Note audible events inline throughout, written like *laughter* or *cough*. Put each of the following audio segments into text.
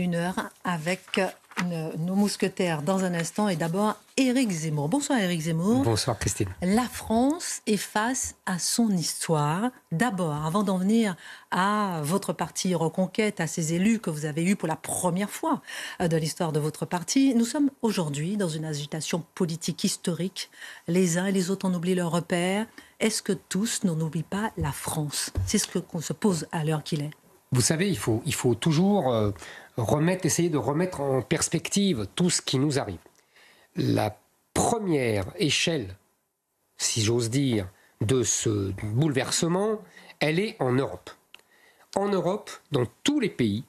une heure avec nos mousquetaires dans un instant. Et d'abord, Éric Zemmour. Bonsoir, Éric Zemmour. Bonsoir, Christine. La France est face à son histoire. D'abord, avant d'en venir à votre parti Reconquête, à ses élus que vous avez eus pour la première fois euh, de l'histoire de votre parti, nous sommes aujourd'hui dans une agitation politique historique. Les uns et les autres ont oublié leurs repères. Est-ce que tous n'en oublient pas la France C'est ce qu'on se pose à l'heure qu'il est. Vous savez, il faut, il faut toujours. Euh, essayer de remettre en perspective tout ce qui nous arrive. La première échelle, si j'ose dire, de ce bouleversement, elle est en Europe. En Europe, dans tous les pays,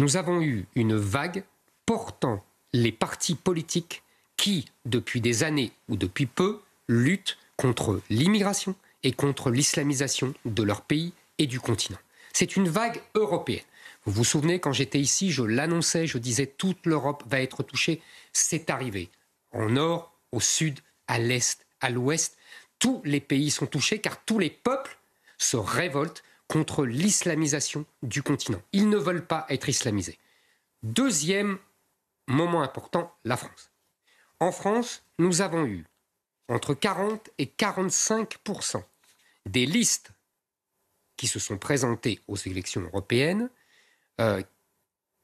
nous avons eu une vague portant les partis politiques qui, depuis des années ou depuis peu, luttent contre l'immigration et contre l'islamisation de leur pays et du continent. C'est une vague européenne. Vous vous souvenez, quand j'étais ici, je l'annonçais, je disais toute l'Europe va être touchée. C'est arrivé. En nord, au sud, à l'est, à l'ouest, tous les pays sont touchés car tous les peuples se révoltent contre l'islamisation du continent. Ils ne veulent pas être islamisés. Deuxième moment important, la France. En France, nous avons eu entre 40 et 45 des listes qui se sont présentées aux élections européennes euh,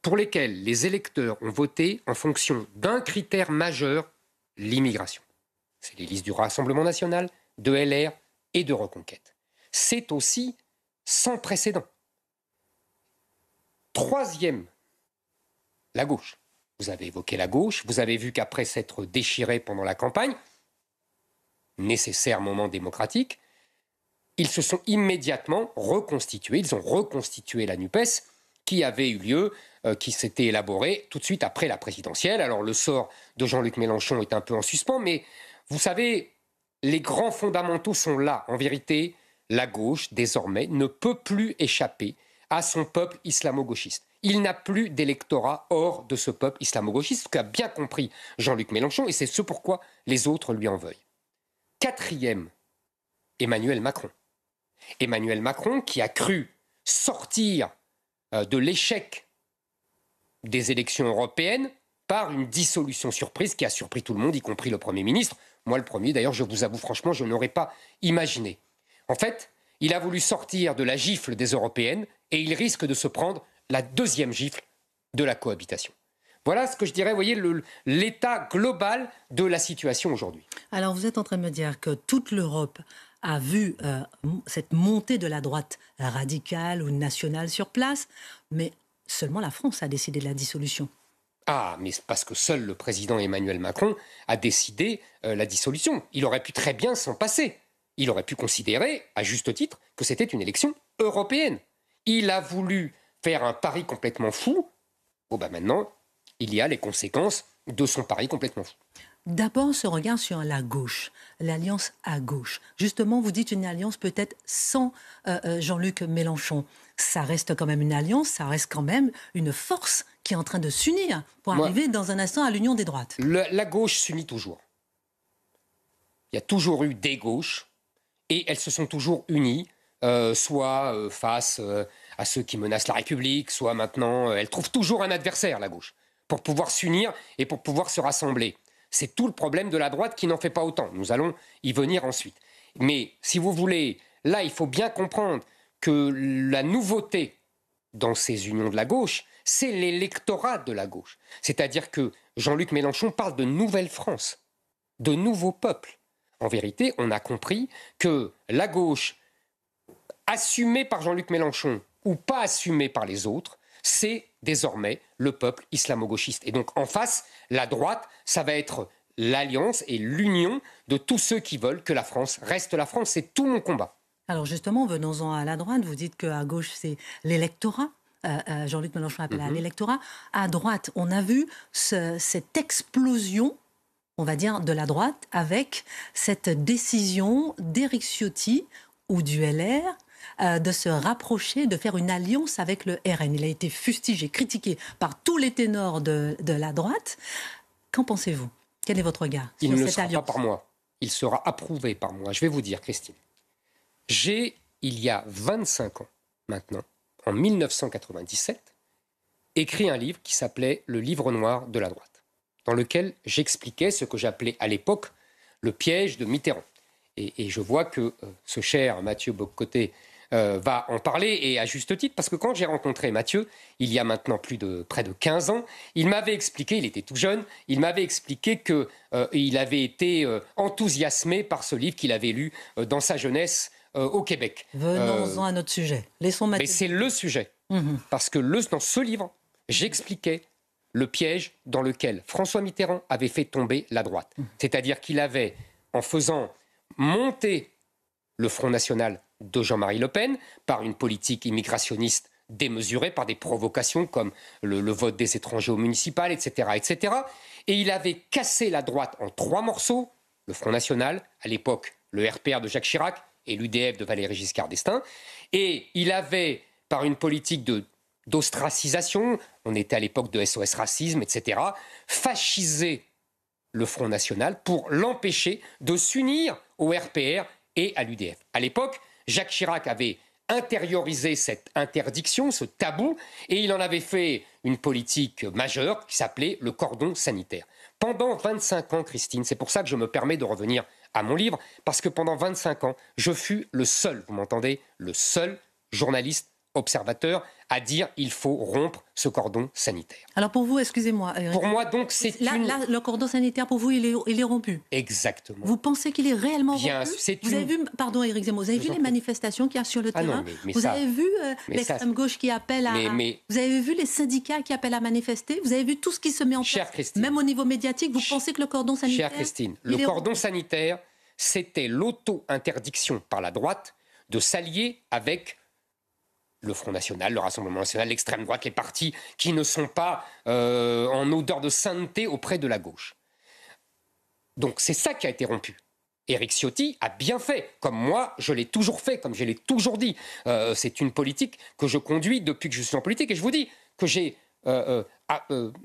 pour lesquels les électeurs ont voté en fonction d'un critère majeur, l'immigration. C'est les listes du Rassemblement national, de LR et de Reconquête. C'est aussi sans précédent. Troisième, la gauche. Vous avez évoqué la gauche, vous avez vu qu'après s'être déchiré pendant la campagne, nécessaire moment démocratique, ils se sont immédiatement reconstitués, ils ont reconstitué la NUPES qui avait eu lieu, euh, qui s'était élaboré tout de suite après la présidentielle. Alors le sort de Jean-Luc Mélenchon est un peu en suspens, mais vous savez, les grands fondamentaux sont là. En vérité, la gauche, désormais, ne peut plus échapper à son peuple islamo-gauchiste. Il n'a plus d'électorat hors de ce peuple islamo-gauchiste, ce qu'a bien compris Jean-Luc Mélenchon, et c'est ce pourquoi les autres lui en veulent. Quatrième, Emmanuel Macron. Emmanuel Macron qui a cru sortir euh, de l'échec des élections européennes par une dissolution surprise qui a surpris tout le monde, y compris le Premier ministre. Moi le premier, d'ailleurs, je vous avoue franchement, je n'aurais pas imaginé. En fait, il a voulu sortir de la gifle des européennes et il risque de se prendre la deuxième gifle de la cohabitation. Voilà ce que je dirais, vous voyez, l'état global de la situation aujourd'hui. Alors vous êtes en train de me dire que toute l'Europe a vu euh, cette montée de la droite radicale ou nationale sur place, mais seulement la France a décidé de la dissolution. Ah, mais parce que seul le président Emmanuel Macron a décidé euh, la dissolution. Il aurait pu très bien s'en passer. Il aurait pu considérer, à juste titre, que c'était une élection européenne. Il a voulu faire un pari complètement fou. Bon, bah maintenant, il y a les conséquences de son pari complètement fou. D'abord, ce regard sur la gauche, l'alliance à gauche. Justement, vous dites une alliance peut-être sans euh, euh, Jean-Luc Mélenchon. Ça reste quand même une alliance, ça reste quand même une force qui est en train de s'unir pour arriver dans un instant à l'union des droites. la gauche s'unit toujours. Il y a toujours eu des gauches et elles se sont toujours unies, euh, soit face à ceux qui menacent la République, soit maintenant, elles trouvent toujours un adversaire, la gauche, pour pouvoir s'unir et pour pouvoir se rassembler. C'est tout le problème de la droite qui n'en fait pas autant. Nous allons y venir ensuite. Mais si vous voulez, là, il faut bien comprendre que la nouveauté dans ces unions de la gauche, c'est l'électorat de la gauche. C'est-à-dire que Jean-Luc Mélenchon parle de nouvelle France, de nouveaux peuples. En vérité, on a compris que la gauche, assumée par Jean-Luc Mélenchon ou pas assumée par les autres, c'est désormais le peuple islamo-gauchiste. Et donc en face, la droite, ça va être l'alliance et l'union de tous ceux qui veulent que la France reste la France. C'est tout mon combat. Alors justement, venons-en à la droite. Vous dites qu'à gauche, c'est l'électorat. Euh, euh, Jean-Luc Mélenchon appelle à mhm. l'électorat. À droite, on a vu cette explosion on va dire, de la droite avec cette décision d'Éric Ciotti ou du LR euh, de se rapprocher, de faire une alliance avec le RN. Il a été fustigé, critiqué par tous les ténors de, la droite. Qu'en pensez-vous Quel est votre regard Il ne sera pas par moi. Il sera approuvé par moi. Je vais vous dire, Christine. J'ai, il y a 25 ans maintenant, en 1997, écrit un livre qui s'appelait Le livre noir de la droite, dans lequel j'expliquais ce que j'appelais à l'époque le piège de Mitterrand. Et, je vois que euh, ce cher Mathieu Bocoté euh, va en parler, et à juste titre, parce que quand j'ai rencontré Mathieu, il y a maintenant plus de près de 15 ans, il m'avait expliqué, il était tout jeune, il m'avait expliqué qu'il euh, avait été euh, enthousiasmé par ce livre qu'il avait lu dans sa jeunesse au Québec. Venons-en à notre sujet. Laissons Mathieu. Mais c'est le sujet, mhm. parce que dans ce livre, j'expliquais le piège dans lequel François Mitterrand avait fait tomber la droite. Mhm. C'est-à-dire qu'il avait, en faisant monter le Front National de Jean-Marie Le Pen, par une politique immigrationniste démesurée, par des provocations comme le, vote des étrangers au municipal, etc., etc. Et il avait cassé la droite en trois morceaux, le Front National, à l'époque le RPR de Jacques Chirac et l'UDF de Valéry Giscard d'Estaing. Et il avait, par une politique de d'ostracisation, on était à l'époque de SOS Racisme, etc., fascisé le Front National pour l'empêcher de s'unir au RPR et à l'UDF. À l'époque, Jacques Chirac avait intériorisé cette interdiction, ce tabou, et il en avait fait une politique majeure qui s'appelait le cordon sanitaire. Pendant 25 ans, Christine, c'est pour ça que je me permets de revenir à mon livre, parce que pendant 25 ans, je fus le seul, vous m'entendez, le seul journaliste observateur à dire il faut rompre ce cordon sanitaire. Alors pour vous, excusez-moi. Euh, pour moi, donc, c'est là, le cordon sanitaire, pour vous, il est, il est rompu. Exactement. Vous pensez qu'il est réellement Bien, rompu Vous avez vu, pardon Éric Zemmour, vous avez vu les manifestations qu'il y a sur le ah terrain Vous avez vu euh, l'extrême gauche qui appelle à... vous avez vu les syndicats qui appellent à manifester Vous avez vu tout ce qui se met en place Même au niveau médiatique, vous pensez que le cordon sanitaire... Chère Christine, le cordon sanitaire, c'était l'auto-interdiction par la droite de s'allier avec le Front National, le Rassemblement National, l'extrême droite, les partis qui ne sont pas euh, en odeur de sainteté auprès de la gauche. Donc c'est ça qui a été rompu. Éric Ciotti a bien fait, comme moi, je l'ai toujours fait, comme je l'ai toujours dit. Euh, c'est une politique que je conduis depuis que je suis en politique, et je vous dis que j'ai euh,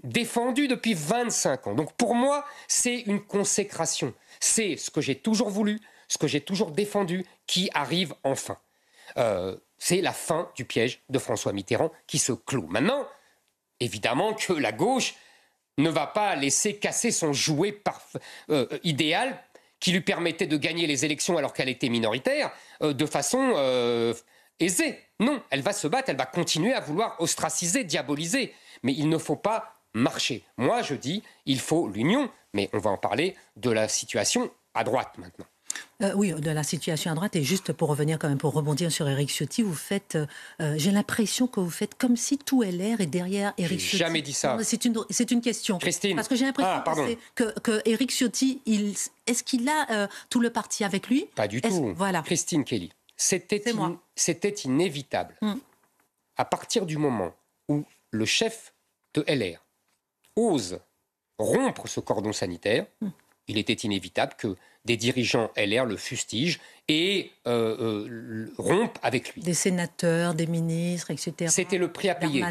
défendu depuis 25 ans. Donc pour moi, c'est une consécration. C'est ce que j'ai toujours voulu, ce que j'ai toujours défendu, qui arrive enfin. C'est la fin du piège de François Mitterrand qui se clôt. Maintenant, évidemment que la gauche ne va pas laisser casser son jouet euh, idéal qui lui permettait de gagner les élections alors qu'elle était minoritaire euh, de façon euh, aisée. Non, elle va se battre, elle va continuer à vouloir ostraciser, diaboliser. Mais il ne faut pas marcher. Moi, je dis, il faut l'union, mais on va en parler de la situation à droite maintenant. Euh, oui, de la situation à droite. Et juste pour revenir quand même, pour rebondir sur Eric Ciotti, vous faites, euh, euh, j'ai l'impression que vous faites comme si tout LR est derrière Eric Ciotti. jamais dit ça. C'est une, c'est une question. Christine. Parce que j'ai l'impression ah, que, que, Eric Ciotti, il, est-ce qu'il a tout le parti avec lui Pas du tout. Voilà. Christine Kelly, c'était, c'était inévitable. Hmm. À partir du moment où le chef de LR ose rompre ce cordon sanitaire, hmm. il était inévitable que des dirigeants LR le fustige, et euh, euh rompent avec lui. Des sénateurs, des ministres, etc. C'était le prix à payer.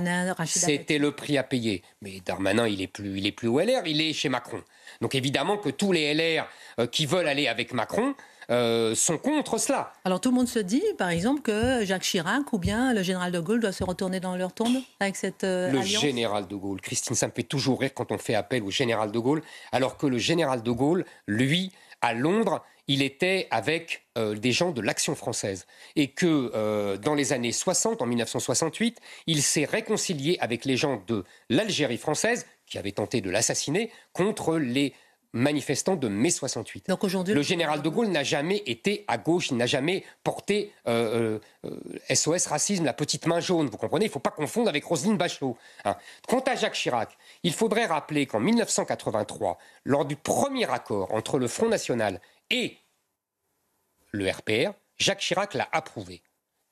C'était le prix à payer. Mais Darmanin, il est plus, il est plus au LR, il est chez Macron. Donc évidemment que tous les LR euh, qui veulent aller avec Macron euh, sont contre cela. Alors tout le monde se dit, par exemple, que Jacques Chirac ou bien le général de Gaulle doit se retourner dans leur tombe avec cette alliance. Le général de Gaulle. Christine, ça me fait toujours rire quand on fait appel au général de Gaulle, alors que le général de Gaulle, lui, à Londres, il était avec euh, des gens de l'Action française. Et que euh, dans les années 60, en 1968, il s'est réconcilié avec les gens de l'Algérie française, qui avaient tenté de l'assassiner, contre les manifestants de mai 68. Donc aujourd'hui, le général de Gaulle n'a jamais été à gauche, il n'a jamais porté SOS euh, euh, euh, racisme, la petite main jaune. Vous comprenez, il ne faut pas confondre avec Roselyne Bachelot. Hein. Quant à Jacques Chirac, il faudrait rappeler qu'en 1983, lors du premier accord entre le Front national et le RPR, Jacques Chirac l'a approuvé.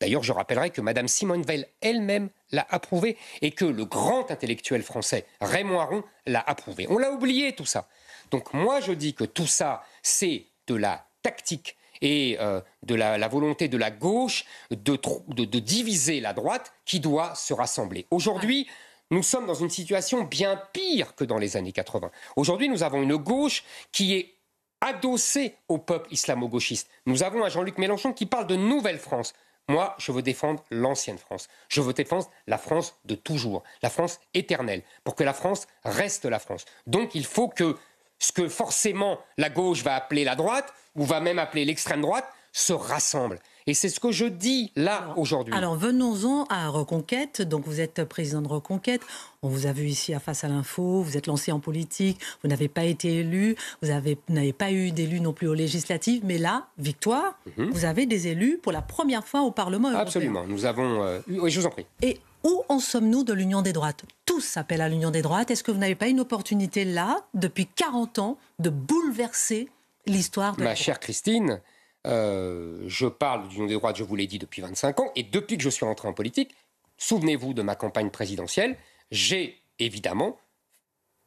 D'ailleurs, je rappellerai que Madame Simone Veil elle-même l'a approuvé et que le grand intellectuel français Raymond Aron l'a approuvé. On l'a oublié tout ça. Donc moi, je dis que tout ça, c'est de la tactique et euh, de la, volonté de la gauche de, de, de, diviser la droite qui doit se rassembler. Aujourd'hui, nous sommes dans une situation bien pire que dans les années 80. Aujourd'hui, nous avons une gauche qui est adossée au peuple islamo-gauchiste. Nous avons un Jean-Luc Mélenchon qui parle de Nouvelle France. Moi, je veux défendre l'ancienne France. Je veux défendre la France de toujours, la France éternelle, pour que la France reste la France. Donc, il faut que ce que forcément la gauche va appeler la droite, ou va même appeler l'extrême droite, se rassemble. Et c'est ce que je dis là aujourd'hui. Alors, venons-en à Reconquête. Donc vous êtes président de Reconquête. On vous a vu ici à Face à l'info. Vous êtes lancé en politique. Vous n'avez pas été élu. Vous n'avez pas eu d'élu non plus aux législatives. Mais là, victoire, mhm. vous avez des élus pour la première fois au Parlement européen. Absolument. Nous avons. eu, Oui, je vous en prie. Et où en sommes-nous de l'union des droites tous à l'union des droites. Est-ce que vous n'avez pas une opportunité là, depuis 40 ans, de bouleverser l'histoire de Ma chère Christine, euh, je parle d'union des droites, je vous l'ai dit, depuis 25 ans, et depuis que je suis rentré en politique, souvenez-vous de ma campagne présidentielle, j'ai évidemment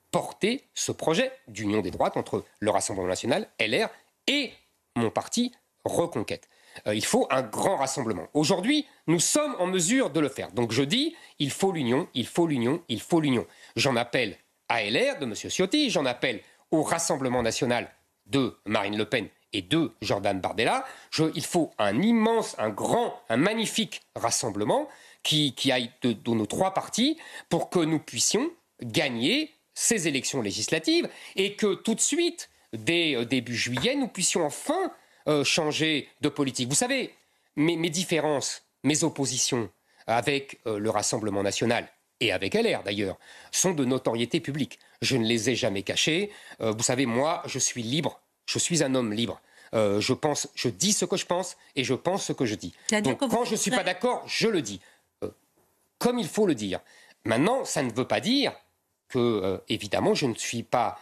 porté ce projet d'union des droites entre le Rassemblement national, LR et mon parti Reconquête. Euh, il faut un grand rassemblement. Aujourd'hui, nous sommes en mesure de le faire. Donc je dis, il faut l'union, il faut l'union, il faut l'union. J'en appelle à LR de M. Ciotti, j'en appelle au Rassemblement national de Marine Le Pen et de Jordan Bardella. il faut un immense, un grand, un magnifique rassemblement qui, qui aille de nos trois partis pour que nous puissions gagner ces élections législatives et que tout de suite, dès euh, début juillet, nous puissions enfin euh, changer de politique. Vous savez, mes, mes différences, mes oppositions avec euh, le Rassemblement national, et avec LR d'ailleurs, sont de notoriété publique. Je ne les ai jamais cachées. Euh, vous savez, moi, je suis libre. Je suis un homme libre. je pense, je dis ce que je pense et je pense ce que je dis. Donc, quand je ne suis pas d'accord, je le dis. comme il faut le dire. Maintenant, ça ne veut pas dire que, évidemment, je ne suis pas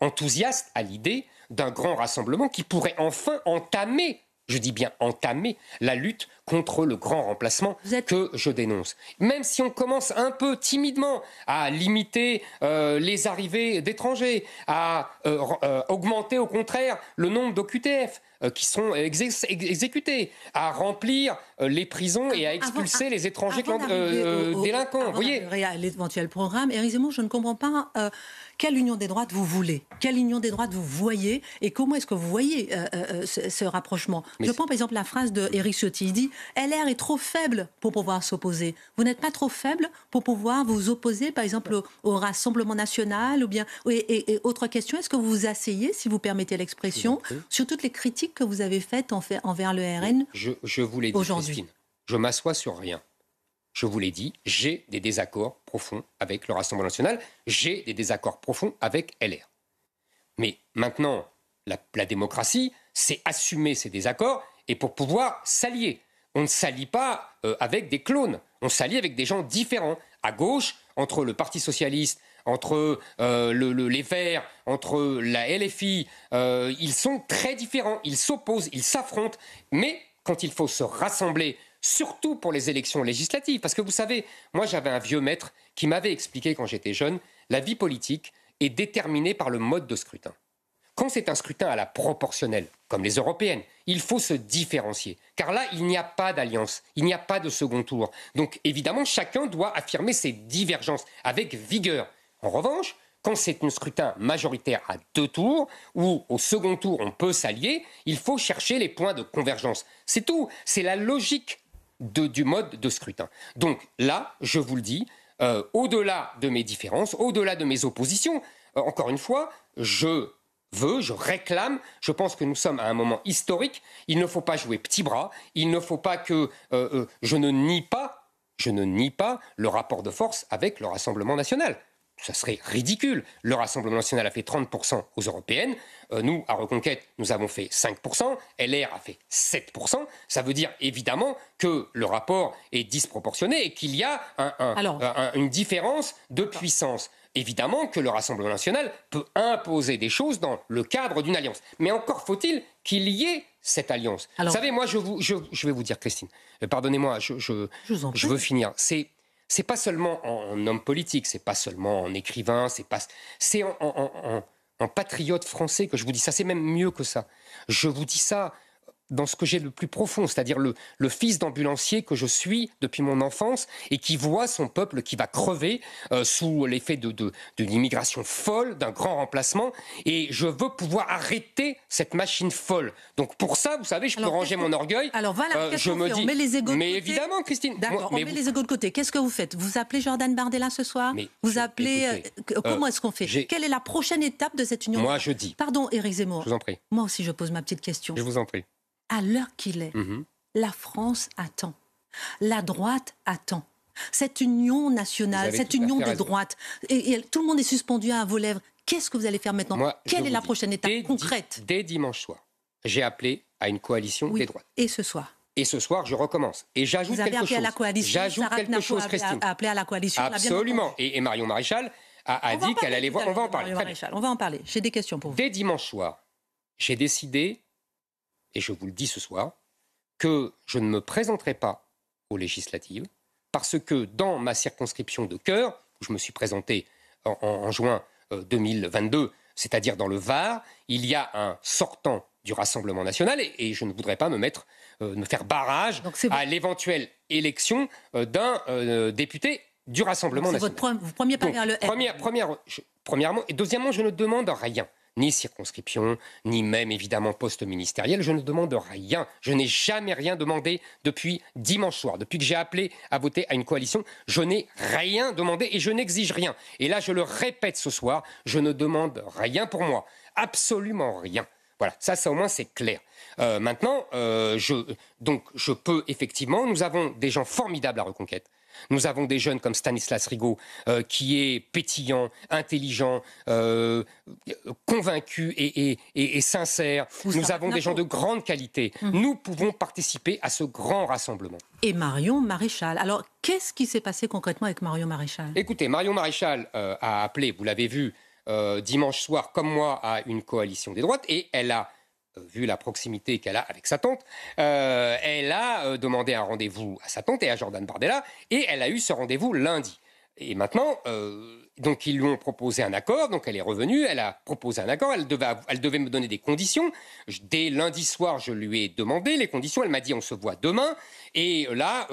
enthousiaste à l'idée d'un grand rassemblement qui pourrait enfin entamer, je dis bien entamer, la lutte contre le grand remplacement que je dénonce. Même si on commence un peu timidement à limiter euh, les arrivées d'étrangers, à euh, euh, augmenter au contraire le nombre d'OQTF qui sont exécutés, à remplir les prisons et à expulser les étrangers au, délinquants. vous voyez l'éventuel programme, Éric je ne comprends pas quelle union des droites vous voulez Quelle union des droites vous voyez Et comment est-ce que vous voyez ce, rapprochement Je prends par exemple la phrase de Ciotti. Il dit LR est trop faible pour pouvoir s'opposer. Vous n'êtes pas trop faible pour pouvoir vous opposer, par exemple, au, Rassemblement national ou bien. Et, autre question, est-ce que vous vous asseyez, si vous permettez l'expression, sur toutes les critiques que vous avez faites envers le RN Je, je vous l'ai dit, je m'assois sur rien. Je vous l'ai dit, j'ai des désaccords profonds avec le Rassemblement national, j'ai des désaccords profonds avec LR. Mais maintenant, la, la démocratie, c'est assumer ces désaccords et pour pouvoir s'allier on ne s'allie pas euh, avec des clones, on s'allie avec des gens différents. À gauche, entre le Parti socialiste, entre euh, les Verts, entre la LFI, euh, ils sont très différents, ils s'opposent, ils s'affrontent, mais quand il faut se rassembler, surtout pour les élections législatives, parce que vous savez, moi j'avais un vieux maître qui m'avait expliqué quand j'étais jeune, la vie politique est déterminée par le mode de scrutin. Quand c'est un scrutin à la proportionnelle, comme les européennes, il faut se différencier. Car là, il n'y a pas d'alliance, il n'y a pas de second tour. Donc évidemment, chacun doit affirmer ses divergences avec vigueur. En revanche, quand c'est un scrutin majoritaire à deux tours, où au second tour on peut s'allier, il faut chercher les points de convergence. C'est tout, c'est la logique de, du mode de scrutin. Donc là, je vous le dis, euh, au-delà de mes différences, au-delà de mes oppositions, euh, encore une fois, je veux, je réclame. Je pense que nous sommes à un moment historique. Il ne faut pas jouer petit bras. Il ne faut pas que euh, euh, je ne nie pas, je ne nie pas le rapport de force avec le Rassemblement national. Ça serait ridicule. Le Rassemblement national a fait 30% aux européennes. Euh, nous, à Reconquête, nous avons fait 5%. LR a fait 7%. Ça veut dire évidemment que le rapport est disproportionné et qu'il y a une différence de puissance. Évidemment que le Rassemblement national peut imposer des choses dans le cadre d'une alliance. Mais encore faut-il qu'il y ait cette alliance. vous savez, moi, je, vais vous dire, Christine, euh, pardonnez-moi, je, veux finir. C'est c'est pas seulement en, homme politique, c'est pas seulement en écrivain, c'est pas c'est en, patriote français que je vous dis ça. C'est même mieux que ça. Je vous dis ça dans ce que j'ai le plus profond, c'est-à-dire le, fils d'ambulancier que je suis depuis mon enfance et qui voit son peuple qui va crever euh, sous l'effet d'une de, de, immigration folle, d'un grand remplacement. Et je veux pouvoir arrêter cette machine folle. Donc pour ça, vous savez, je peux ranger mon orgueil. Alors voilà, euh, je me dis, on met les égaux mais évidemment, Christine. D'accord, on met les égaux de côté. Qu'est-ce que vous faites Vous appelez Jordan Bardella ce soir Vous appelez. Euh, comment est-ce qu'on fait Quelle est la prochaine étape de cette union Moi, je dis. Pardon, Éric Zemmour. Je vous en prie. Moi aussi, je pose ma petite question. Je vous en prie à l'heure qu'il est, mhm. la France attend. La droite attend. Cette union nationale, cette union de droite, et, tout le monde est suspendu à vos lèvres. Qu'est-ce que vous allez faire maintenant Quelle est la prochaine étape concrète Dès dimanche soir, j'ai appelé à une coalition des droites. Et ce soir et ce soir, je recommence. Et j'ajoute quelque appelé À la coalition, j'ajoute quelque chose, appelé à la coalition. Absolument. Et, Marion Maréchal a, dit qu'elle allait voir. On va en parler. Marion Maréchal, on va en parler. J'ai des questions pour vous. Dès dimanche soir, j'ai décidé et je vous le dis ce soir, que je ne me présenterai pas aux législatives, parce que dans ma circonscription de cœur, où je me suis présenté en, juin 2022, euh, c'est-à-dire dans le Var, il y a un sortant du Rassemblement national et, je ne voudrais pas me mettre, euh, me faire barrage à l'éventuelle élection euh, d'un député du Rassemblement national. votre premier pas le première, premièrement, et deuxièmement, je ne demande rien ni circonscription, ni même évidemment poste ministériel. Je ne demande rien. Je n'ai jamais rien demandé depuis dimanche soir, depuis que j'ai appelé à voter à une coalition. Je n'ai rien demandé et je n'exige rien. Et là, je le répète ce soir, je ne demande rien pour moi. Absolument rien. Voilà, ça, ça au moins c'est clair. Euh, maintenant, euh, je, donc je peux effectivement, nous avons des gens formidables à Reconquête nous avons des jeunes comme Stanislas Rigaud, euh, qui est pétillant, intelligent, euh, convaincu et, sincère. Nous avons des gens de grande qualité. Hum. Nous pouvons participer à ce grand rassemblement. Et Marion Maréchal. Alors, qu'est-ce qui s'est passé concrètement avec Marion Maréchal Écoutez, Marion Maréchal euh, a appelé, vous l'avez vu, dimanche soir, comme moi, à une coalition des droites, et elle a vu la proximité qu'elle a avec sa tante, euh, elle a euh, demandé un rendez-vous à sa tante et à Jordan Bardella, et elle a eu ce rendez-vous lundi. Et maintenant, euh, donc ils lui ont proposé un accord, donc elle est revenue, elle a proposé un accord, elle devait, elle devait me donner des conditions. dès lundi soir, je lui ai demandé les conditions, elle m'a dit on se voit demain, et là,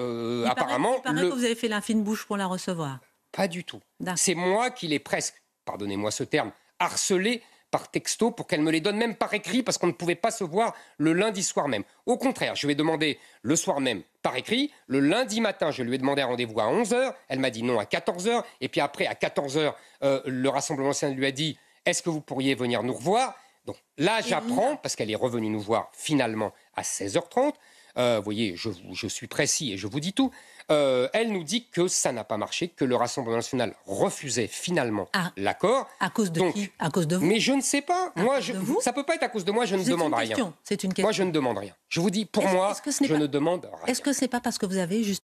apparemment... vous avez fait fine bouche pour la recevoir. Pas du tout. C'est moi qui l'ai presque, pardonnez-moi ce terme, harcelé par texto pour qu'elle me les donne même par écrit parce qu'on ne pouvait pas se voir le lundi soir même. Au contraire, je lui ai demandé le soir même par écrit. Le lundi matin, je lui ai demandé un rendez-vous à 11h. Elle m'a dit non à 14h. Et puis après, à 14h, euh, le Rassemblement ancien lui a dit est-ce que vous pourriez venir nous revoir Donc là, j'apprends, parce qu'elle est revenue nous voir finalement à 16h30, euh, vous voyez, je, je, suis précis et je vous dis tout. Euh, elle nous dit que ça n'a pas marché, que le Rassemblement national refusait finalement ah. l'accord. À cause de qui À cause de vous Mais je ne sais pas. moi, je, vous ça peut pas être à cause de moi. Je ne demande rien. C'est une question. Moi, je ne demande rien. Je vous dis, pour moi, je ne demande rien. Est-ce que n'est pas parce que vous avez justement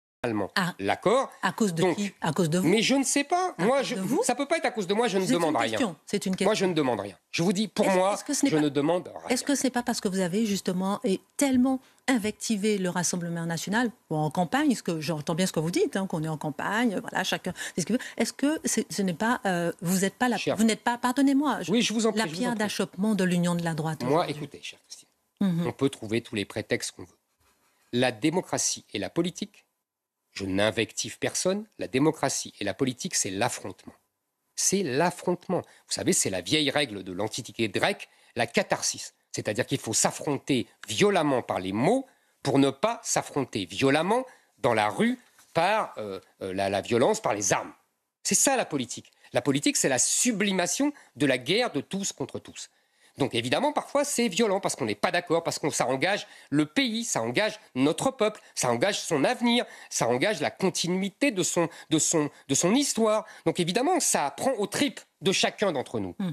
ah. L'accord. À cause de qui À cause de vous. Mais je ne sais pas. moi, je, vous ça peut pas être à cause de moi. Je ne demande rien. C'est une question. Moi, je ne demande rien. Je vous dis, pour moi, que je ne demande rien. Est-ce que c'est pas parce que vous avez justement et tellement invectiver le Rassemblement national ou en campagne, parce que j'entends bien ce que vous dites, hein, qu'on est en campagne, voilà, chacun c'est ce Est-ce que ce n'est pas, euh, vous n'êtes pas la, vous n'êtes pas, pardonnez-moi, je vous la pierre d'achoppement de l'union de la droite Moi, écoutez, cher Christine, mhm. on peut trouver tous les prétextes qu'on veut. La démocratie et la politique, je n'invective personne, la démocratie et la politique, c'est l'affrontement. C'est l'affrontement. Vous savez, c'est la vieille règle de l'Antiquité grecque, la catharsis. C'est-à-dire qu'il faut s'affronter violemment par les mots pour ne pas s'affronter violemment dans la rue par euh, euh, la, violence, par les armes. C'est ça la politique. La politique, c'est la sublimation de la guerre de tous contre tous. Donc évidemment, parfois, c'est violent parce qu'on n'est pas d'accord, parce qu'on ça engage le pays, ça engage notre peuple, ça engage son avenir, ça engage la continuité de son, de son, de son histoire. Donc évidemment, ça prend aux tripes de chacun d'entre nous. Hmm.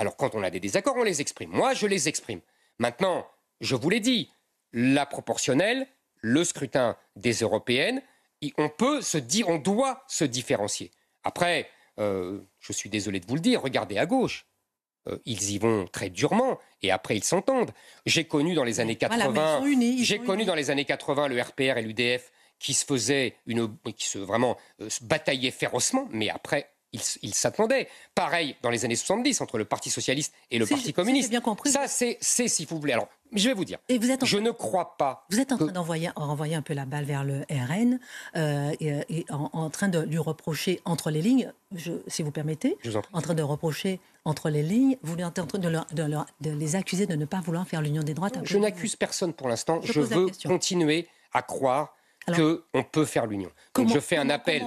Alors quand on a des désaccords, on les exprime. Moi, je les exprime. Maintenant, je vous l'ai dit, la proportionnelle, le scrutin des européennes, on peut se dire, on doit se différencier. Après, euh, je suis désolé de vous le dire, regardez à gauche. Euh, ils y vont très durement et après ils s'entendent. J'ai connu dans les années 80, j'ai connu dans les années 80 le RPR et l'UDF qui se faisaient une, qui se vraiment euh, se bataillaient férocement, mais après il s'attendait. Pareil dans les années 70 entre le Parti socialiste et le Parti communiste. bien compris. Ça, c'est, si vous voulez. Alors, je vais vous dire. Et vous êtes Je ne crois pas. Vous êtes en train d'envoyer renvoyer un peu la balle vers le RN euh, et, en, train de lui reprocher entre les lignes, si vous permettez, en... train de reprocher entre les lignes, vous êtes en train de, les accuser de ne pas vouloir faire l'union des droites. Je n'accuse personne pour l'instant. je veux continuer à croire qu'on peut faire l'union. je fais un appel.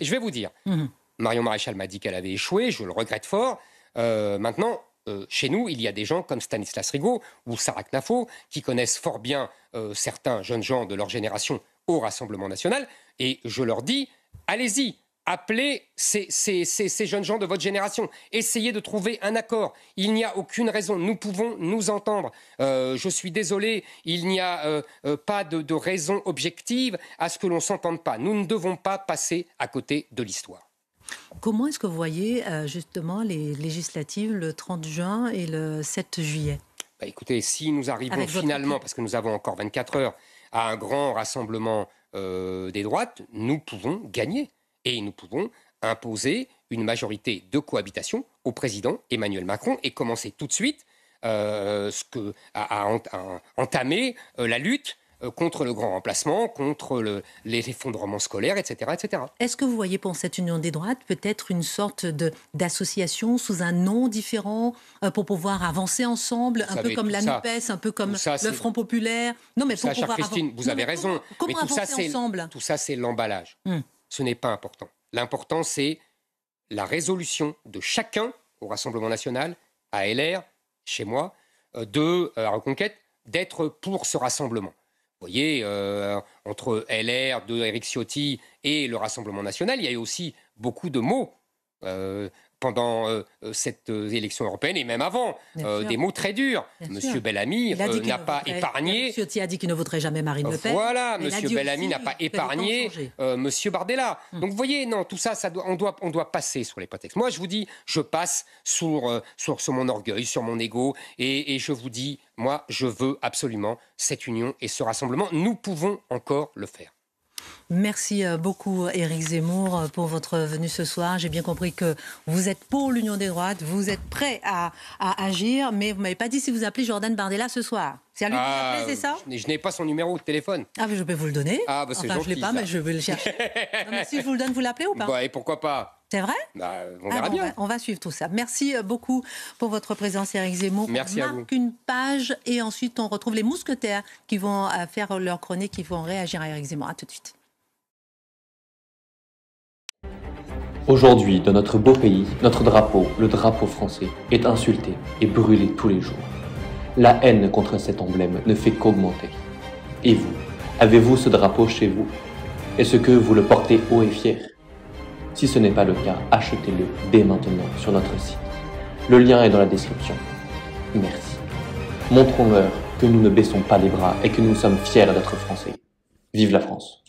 vais vous dire. Mhm. Marion Maréchal m'a dit qu'elle avait échoué, je le regrette fort. Euh, maintenant, euh, chez nous, il y a des gens comme Stanislas Rigaud ou Sarah Knafo qui connaissent fort bien euh, certains jeunes gens de leur génération au Rassemblement national. Et je leur dis, allez-y, appelez ces, jeunes gens de votre génération. Essayez de trouver un accord. Il n'y a aucune raison. Nous pouvons nous entendre. Euh, je suis désolé, il n'y a euh, euh, pas de, raison objective à ce que l'on s'entende pas. Nous ne devons pas passer à côté de l'histoire. Comment est-ce que vous voyez justement les législatives le 30 juin et le 7 juillet bah, Écoutez, si nous arrivons finalement, parce que nous avons encore 24 heures, à un grand rassemblement des droites, nous pouvons gagner. Et nous pouvons imposer une majorité de cohabitation au président Emmanuel Macron et commencer tout de suite euh, ce que, à, entamer euh, la lutte euh, contre le grand remplacement, contre le, les effondrements scolaires, etc. etc. Est-ce que vous voyez pour cette union des droites peut-être une sorte d'association sous un nom différent pour pouvoir avancer ensemble, un peu comme la NUPES, un peu comme le Front Populaire Non, mais pour ça, pouvoir Christine, vous avez raison. mais tout ça, ensemble Tout ça, c'est l'emballage. Hmm ce n'est pas important. L'important, c'est la résolution de chacun au Rassemblement national, à LR, chez moi, euh, de la euh, Reconquête, d'être pour ce rassemblement. Vous voyez, euh, entre LR de Eric Ciotti et le Rassemblement national, il y a eu aussi beaucoup de mots pendant euh, euh, cette euh, élection européenne et même avant. des mots très durs. monsieur Bellamy n'a pas épargné. Monsieur qui a dit qu'il ne voterait jamais Marine Le Pen. Voilà, Monsieur Bellamy n'a pas épargné Monsieur Bardella. Hmm. Donc vous voyez, non, tout ça, ça on, doit, on doit passer sur les prétextes. Moi, je vous dis, je passe sur, mon orgueil, sur mon ego, et je vous dis, moi, je veux absolument cette union et ce rassemblement. Nous pouvons encore le faire. Merci euh, beaucoup, Éric Zemmour, euh, pour votre venue ce soir. J'ai bien compris que vous êtes pour l'Union des droites, vous êtes prêt à, agir, mais vous ne m'avez pas dit si vous appelez Jordan Bardella ce soir. C'est à lui ah, c'est ça Je n'ai pas son numéro de téléphone. Ah, mais je peux vous le donner. Ah, bah c'est Je ne l'ai pas, mais je vais le chercher. *laughs* si je vous le donne, vous l'appelez ou pas bah, Et pourquoi pas c'est vrai bah, On ah, verra bien. On va, suivre tout ça. Merci euh, beaucoup pour votre présence, Eric Zemmour. Merci on marque une page et ensuite on retrouve les mousquetaires qui vont faire leur chronique, qui vont réagir à Eric Zemmour. À tout de suite. Aujourd'hui, dans notre beau pays, notre drapeau, le drapeau français, est insulté et brûlé tous les jours. La haine contre cet emblème ne fait qu'augmenter. Et vous, avez-vous ce drapeau chez vous Est-ce que vous le portez haut et fier Si ce n'est pas le cas, achetez-le dès maintenant sur notre site. Le lien est dans la description. Merci. Montrons-leur que nous ne baissons pas les bras et que nous sommes fiers d'être français. Vive la France